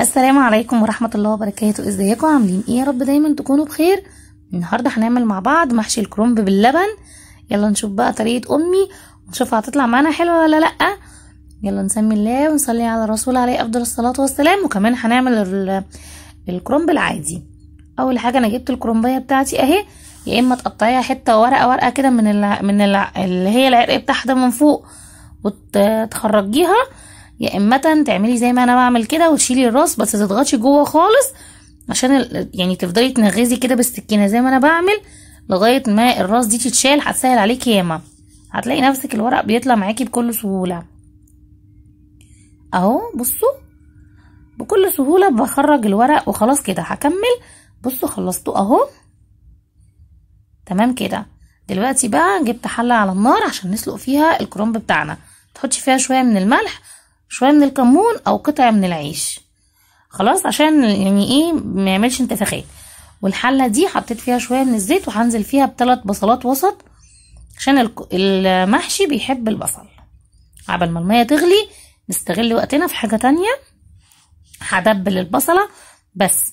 السلام عليكم ورحمة الله وبركاته ازيكم عاملين ايه يا رب دايما تكونوا بخير النهاردة هنعمل مع بعض محشي الكرنب باللبن يلا نشوف بقى طريقة امي ونشوف هتطلع معانا حلوة ولا لأ يلا نسمي الله ونصلي على الرسول عليه افضل الصلاة والسلام وكمان هنعمل الكرنب العادي اول حاجة انا جبت الكرنبية بتاعتي اهي يا اما تقطعيها حتة ورقة ورقة كده من الـ من الـ اللي هي العرق بتاعها ده من فوق وتخرجيها يا اما تعملي زي ما انا بعمل كده وتشيلي الراس بس تضغطي جوه خالص عشان يعني تفضلي تنغزي كده بالسكينه زي ما انا بعمل لغايه ما الراس دي تتشال هتسهل عليكي ياما هتلاقي نفسك الورق بيطلع معاكي بكل سهوله اهو بصوا بكل سهوله بخرج الورق وخلاص كده هكمل بصوا خلصته اهو تمام كده دلوقتي بقى جبت حله على النار عشان نسلق فيها الكرنب بتاعنا تحطي فيها شويه من الملح شويه من الكمون او قطعه من العيش خلاص عشان يعني ايه ما يعملش انتفاخات والحله دي حطيت فيها شويه من الزيت وهنزل فيها بثلاث بصلات وسط عشان المحشي بيحب البصل عبل ما الميه تغلي نستغل وقتنا في حاجه تانية هدبل البصله بس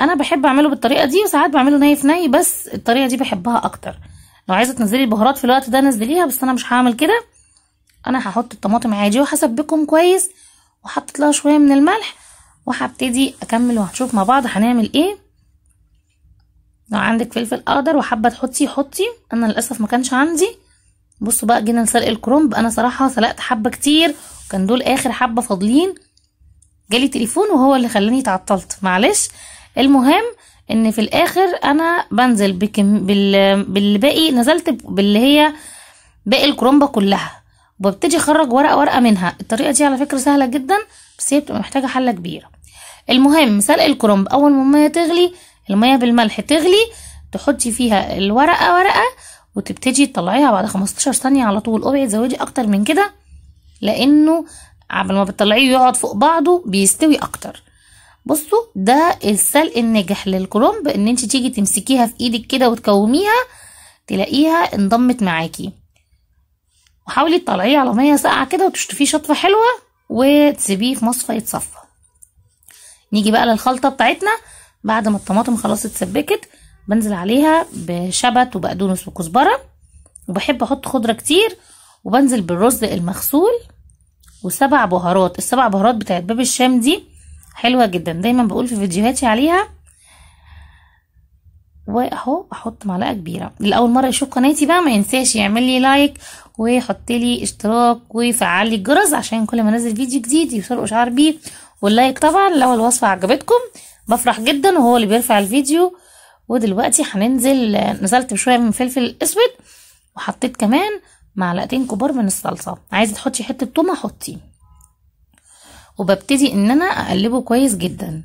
انا بحب اعمله بالطريقه دي وساعات بعمله ني في ني بس الطريقه دي بحبها اكتر لو عايزه تنزلي البهارات في الوقت ده نزليها بس انا مش هعمل كده انا هحط الطماطم عادي وهسبكهم كويس وحطت لها شويه من الملح وهبتدي اكمل وهنشوف مع بعض هنعمل ايه لو عندك فلفل اخضر وحابه تحطي حطي انا للاسف ما كانش عندي بصوا بقى جينا لسلق الكرنب انا صراحه سلقت حبه كتير وكان دول اخر حبه فاضلين جالي تليفون وهو اللي خلاني تعطلت معلش المهم ان في الاخر انا بنزل بكم بال... بالباقي نزلت باللي هي باقي الكرومبه كلها وببتدي اخرج ورقه ورقه منها الطريقه دي على فكره سهله جدا بس هي بتبقى محتاجه حله كبيره المهم سلق الكرنب اول ما الميه تغلي الميه بالملح تغلي تحطي فيها الورقه ورقه وتبتدي تطلعيها بعد 15 ثانيه على طول اوعي تزودي اكتر من كده لانه قبل ما بتطلعيه يقعد فوق بعضه بيستوي اكتر بصوا ده السلق الناجح للكرنب ان انت تيجي تمسكيها في ايدك كده وتكوميها تلاقيها انضمت معاكي وحاولي تطلعيه على ميه ساقعه كده وتشطفيه شطفه حلوه وتسيبيه في مصفى يتصفى نيجي بقى للخلطه بتاعتنا بعد ما الطماطم خلاص اتسبكت بنزل عليها بشبت وبقدونس وكزبره وبحب احط خضره كتير وبنزل بالرز المغسول وسبع بهارات السبع بهارات بتاعت باب الشام دي حلوه جدا دايما بقول في فيديوهاتي عليها واهو احط معلقه كبيره لاول مره يشوف قناتي بقى ما ينساش يعمل لي لايك وحطي لي اشتراك وفعلي الجرس عشان كل ما انزل فيديو جديد يوصلوا اشعار بيه واللايك طبعا لو الوصفه عجبتكم بفرح جدا وهو اللي بيرفع الفيديو ودلوقتي هننزل نزلت بشويه من فلفل اسود وحطيت كمان معلقتين كبار من الصلصه عايزه تحطي حته تومه حطي وببتدي ان انا اقلبه كويس جدا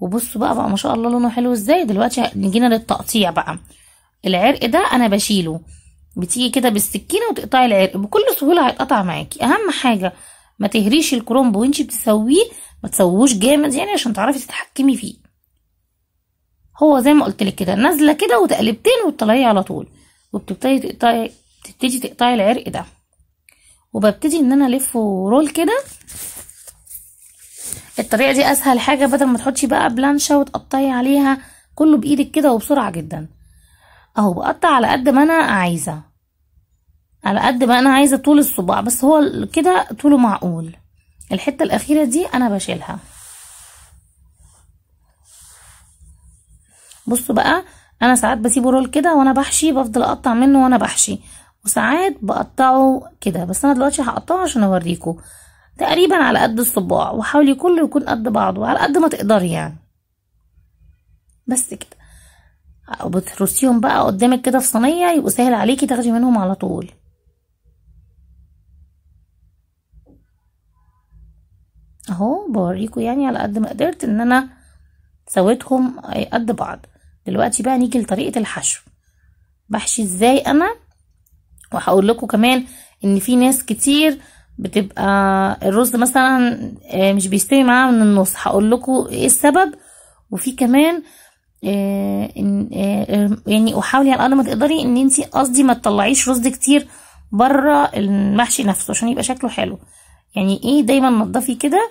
وبصوا بقى بقى ما شاء الله لونه حلو ازاي دلوقتي نجينا للتقطيع بقى العرق ده انا بشيله بتيجي كده بالسكينه وتقطعي العرق بكل سهوله هيتقطع معاكي اهم حاجه ما تهريش الكرنب وانتي بتسويه ما تسووش جامد يعني عشان تعرفي تتحكمي فيه هو زي ما قلت لك كده نازله كده وتقلبتين وتطلعيه على طول وبتبتدي تقطعي تبتدي تقطعي العرق ده وببتدي ان انا الفه رول كده الطريقه دي اسهل حاجه بدل ما تحطي بقى بلانشه وتقطعي عليها كله بايدك كده وبسرعه جدا اهو بقطع على قد ما انا عايزة على قد ما انا عايزة طول الصباع بس هو كده طوله معقول الحتة الاخيرة دي انا بشيلها بصوا بقى انا ساعات بسيبه رول كده وانا بحشي بفضل اقطع منه وانا بحشي وساعات بقطعه كده بس انا دلوقتي هقطعه عشان اوريكم تقريبا على قد الصباع وحاولي كله يكون قد بعضه على قد ما تقدري يعني بس كده بترصيهم بقى قدامك كده في صينيه يبقوا سهل عليكي تاخدي منهم على طول اهو بوريكم يعني على قد ما قدرت ان انا سويتهم قد بعض دلوقتي بقى نيجي لطريقه الحشو بحشي ازاي انا وهقول لكم كمان ان في ناس كتير بتبقى الرز مثلا آه، مش بيستوي معاها من النص هقول لكم ايه السبب وفي كمان آه، آه، يعني احاول على قد ما تقدري ان انت قصدي ما تطلعيش رز كتير بره المحشي نفسه عشان يبقى شكله حلو يعني ايه دايما نضفي كده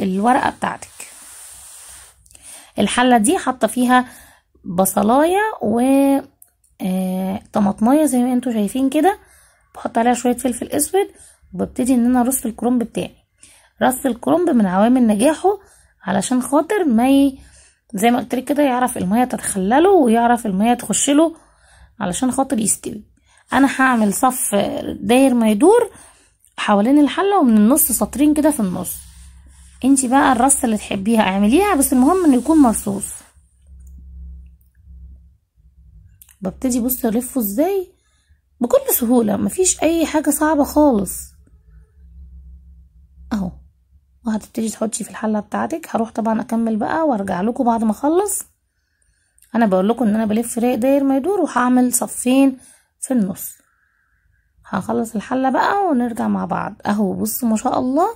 الورقه بتاعتك الحله دي حاطه فيها بصلايه و آه، طماطمايه زي ما انتوا شايفين كده بحط عليها شويه فلفل اسود وببتدي ان انا ارص الكرنب بتاعي رص الكرنب من عوامل نجاحه علشان خاطر ما ي... زي ما قلت لك كده يعرف الميه تتخلله ويعرف الميه تخش له علشان خاطر يستوي انا هعمل صف داير ما يدور حوالين الحله ومن النص سطرين كده في النص انت بقى الرصه اللي تحبيها اعمليها بس المهم انه يكون مرصوص ببتدي بص الفه ازاي بكل سهوله مفيش اي حاجه صعبه خالص اهو وهتبتدي تحطي في الحله بتاعتك هروح طبعا اكمل بقى وارجع لكم بعد ما اخلص انا بقول لكم ان انا بلف داير ما يدور وهعمل صفين في النص هخلص الحله بقى ونرجع مع بعض اهو بصوا ما شاء الله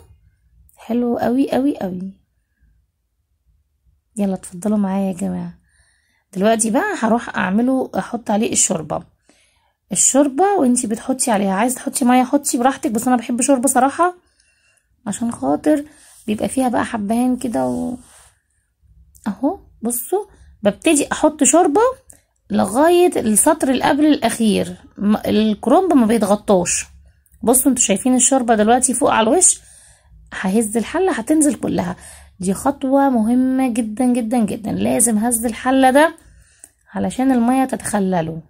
حلو قوي قوي قوي يلا اتفضلوا معايا يا جماعه دلوقتي بقى هروح اعمله احط عليه الشوربه الشوربه وانتي بتحطي عليها عايزه تحطي ميه حطي براحتك بس انا بحب شوربه صراحه عشان خاطر بيبقى فيها بقى حبهان كده و... اهو بصوا ببتدي احط شوربه لغايه السطر القبل قبل الاخير الكرنب ما بيتغطاش بصوا انتوا شايفين الشوربه دلوقتي فوق على الوش ههز الحله هتنزل كلها دي خطوه مهمه جدا جدا جدا لازم هز الحله ده علشان الميه تتخلله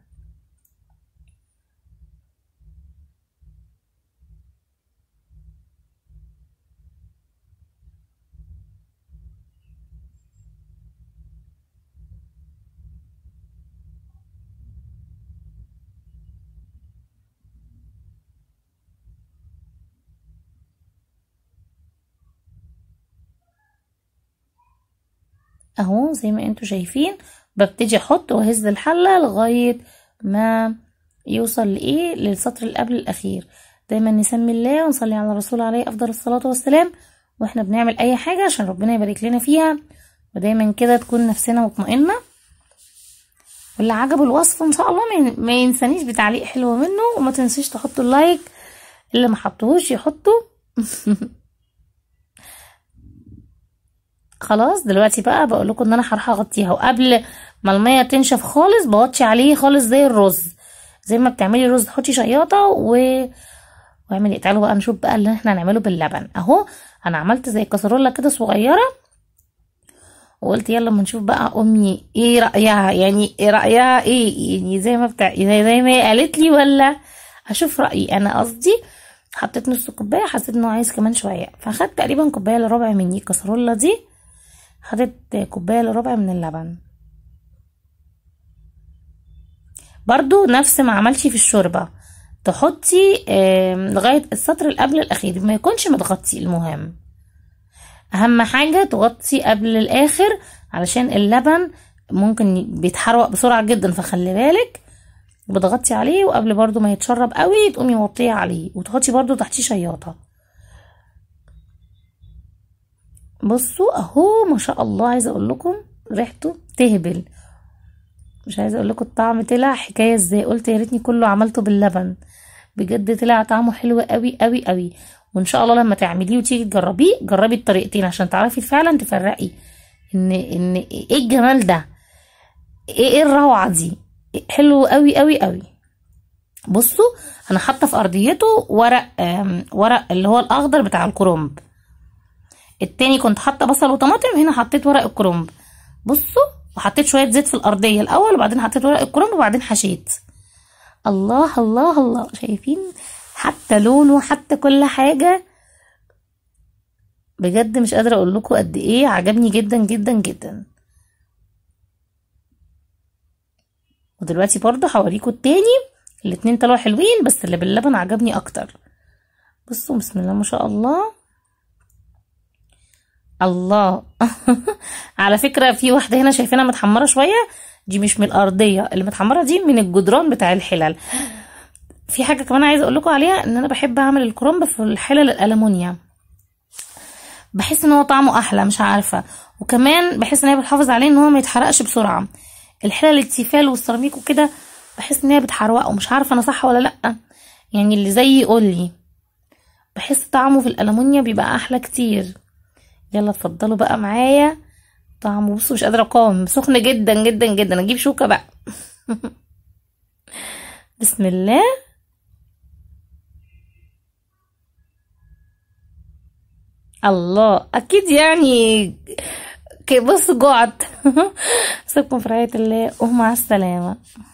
اهو زي ما انتوا شايفين ببتدي احط واهز الحله لغايه ما يوصل لايه للسطر اللي قبل الاخير دايما نسمي الله ونصلي على الرسول عليه افضل الصلاه والسلام واحنا بنعمل اي حاجه عشان ربنا يبارك لنا فيها ودايما كده تكون نفسنا مطمئنه واللي عجبه الوصف ان شاء الله ما ينسانيش بتعليق حلو منه وما تنسيش تحطوا اللايك اللي ما حطوهوش يحطه خلاص دلوقتي بقى بقول لكم ان انا هروح اغطيها وقبل ما الميه تنشف خالص بغطي عليه خالص زي الرز زي ما بتعملي رز حطي شياطه و واعملي تعالوا بقى نشوف بقى اللي احنا هنعمله باللبن اهو انا عملت زي كسرولة كده صغيره وقلت يلا ما نشوف بقى امي ايه رايها يعني ايه رايها ايه يعني زي ما بتاع زي, زي ما هي قالت لي ولا اشوف رايي انا قصدي حطيت نص كوبايه حسيت انه عايز كمان شويه فاخدت تقريبا كوبايه الا ربع من الكسرولة دي خدت كوباية لربع ربع من اللبن برضو نفس ما عملتي في الشوربة تحطي لغاية السطر قبل الأخير ما يكونش متغطي المهم أهم حاجة تغطي قبل الآخر علشان اللبن ممكن بيتحرق بسرعة جدا فخلي بالك بتغطي عليه وقبل برضو ما يتشرب قوي تقومي وطيه عليه وتحطي برضو تحتيه شياطه بصوا اهو ما شاء الله عايزه اقول لكم ريحته تهبل مش عايزه اقول لكم الطعم طلع حكايه ازاي قلت يا ريتني كله عملته باللبن بجد طلع طعمه حلو قوي قوي قوي وان شاء الله لما تعمليه وتيجي تجربيه جربي الطريقتين عشان تعرفي فعلا تفرقي ان ان ايه الجمال ده ايه, إيه الروعه دي حلو قوي قوي قوي بصوا انا حاطه في ارضيته ورق ورق اللي هو الاخضر بتاع الكرنب التاني كنت حاطه بصل وطماطم هنا حطيت ورق الكرنب بصوا وحطيت شويه زيت في الارضيه الاول وبعدين حطيت ورق الكرنب وبعدين حشيت الله الله الله شايفين حتى لونه حتى كل حاجه بجد مش قادره اقول لكم قد ايه عجبني جدا جدا جدا ودلوقتي برضو هوريكم التاني الاتنين طلعوا حلوين بس اللي باللبن عجبني اكتر بصوا بسم الله ما شاء الله الله على فكرة في واحدة هنا شايفينها متحمرة شوية دي مش من الأرضية اللي متحمرة دي من الجدران بتاع الحلل في حاجة كمان عايزة أقول لكم عليها إن أنا بحب أعمل الكرنب في الحلل الألمونيا بحس إن هو طعمه أحلى مش عارفة وكمان بحس إن هي بتحافظ عليه إن هو ما يتحرقش بسرعة الحلل التيفال والسيراميك وكده بحس إن هي بتحرق مش عارفة أنا صح ولا لأ يعني اللي زيي لي بحس طعمه في الألمونيا بيبقى أحلى كتير يلا اتفضلوا بقى معايا طعمه بصوا مش قادره اقاوم سخن جدا جدا جدا اجيب شوكه بقى بسم الله الله اكيد يعني بص جعت سيبكم في رعايه الله ومع السلامه